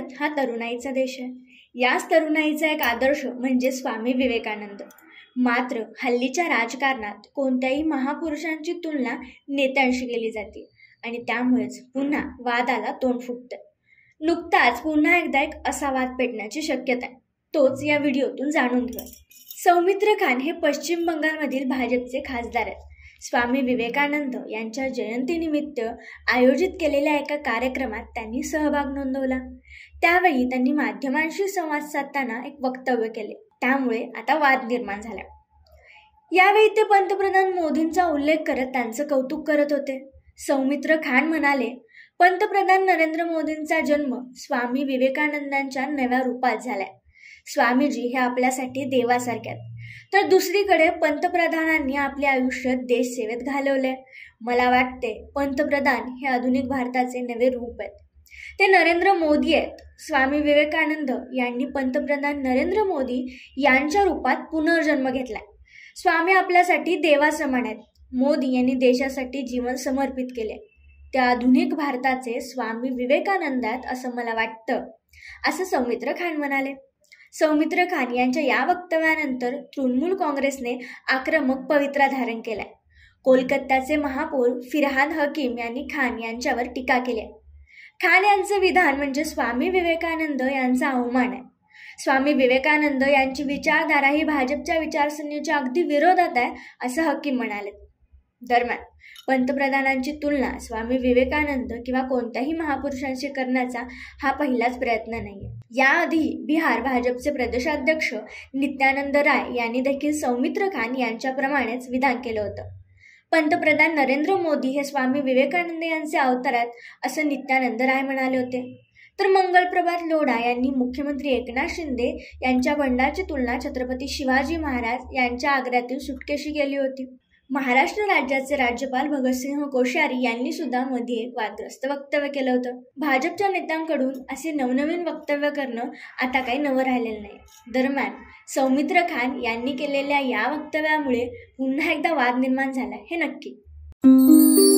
भारत हा तरुणाईचा देश आहे याच तरुणाईचा एक आदर्श म्हणजे स्वामी विवेकानंद मात्र हल्लीच्या राजकारणात कोणत्याही महापुरुषांची तुलना नेत्यांशी केली जाते आणि त्यामुळेच पुन्हा वादाला तोंड फुटतं नुकताच पुन्हा एकदा एक असा वाद पेटण्याची शक्यता आहे तोच या व्हिडिओतून जाणून घ्या सौमित्र खान हे पश्चिम बंगालमधील भाजपचे खासदार आहेत स्वामी विवेकानंद यांच्या जयंतीनिमित्त आयोजित केलेल्या एका कार्यक्रमात त्यांनी सहभाग नोंदवला त्यावेळी त्यांनी माध्यमांशी संवाद साधताना एक वक्तव्य केले त्यामुळे आता वाद निर्माण झाला यावेळी ते पंतप्रधान मोदींचा उल्लेख करत त्यांचं कौतुक करत होते सौमित्र खान म्हणाले पंतप्रधान नरेंद्र मोदींचा जन्म स्वामी विवेकानंदांच्या नव्या रूपात झालाय स्वामीजी हे आपल्यासाठी देवासारख्यात तर दुसरीकडे पंतप्रधानांनी आपले आयुष्य देशसेवेत घालवले मला वाटते पंतप्रधान हे आधुनिक भारताचे नवे रूप आहेत ते नरेंद्र मोदी आहेत स्वामी विवेकानंद यांनी पंतप्रधान नरेंद्र मोदी यांच्या रूपात पुनर्जन्म घेतला स्वामी आपल्यासाठी देवासमान आहेत मोदी यांनी देशासाठी जीवन समर्पित केले त्या आधुनिक भारताचे स्वामी विवेकानंद आहेत असं मला वाटतं असं सौमित्र खान म्हणाले सौमित्र खान यांच्या या वक्तव्यानंतर तृणमूल काँग्रेसने आक्रमक पवित्रा धारण केलाय कोलकात्याचे महापौर फिरहाद हकीम यांनी खान यांच्यावर टीका केली खान यांचं विधान म्हणजे स्वामी विवेकानंद यांचा अवमान आहे स्वामी विवेकानंद यांची विचारधारा ही भाजपच्या विचारसरणीच्या अगदी विरोधात आहे असं हकीम म्हणाले दरम्यान पंतप्रधानांची तुलना स्वामी विवेकानंद किंवा कोणत्याही महापुरुषांशी करण्याचा हा पहिलाच प्रयत्न नाही याआधी बिहार भाजपचे प्रदेशाध्यक्ष नित्यानंद राय यांनी देखील सौमित्र खान यांच्याप्रमाणेच विधान केलं होतं पंतप्रधान नरेंद्र मोदी हे स्वामी विवेकानंद यांचे आहेत असं नित्यानंद राय म्हणाले होते तर मंगलप्रभात लोढा यांनी मुख्यमंत्री एकनाथ शिंदे यांच्या बंडाची तुलना छत्रपती शिवाजी महाराज यांच्या आग्र्यातील सुटकेशी केली होती महाराष्ट्र राज्याचे राज्यपाल भगतसिंह कोश्यारी यांनी सुद्धा मध्ये वादग्रस्त वक्तव्य केलं होतं भाजपच्या नेत्यांकडून असे नवनवीन वक्तव्य करणं आता काही नवं राहिलेलं नाही दरम्यान सौमित्र खान यांनी केलेल्या या वक्तव्यामुळे पुन्हा एकदा वाद निर्माण झाला हे नक्की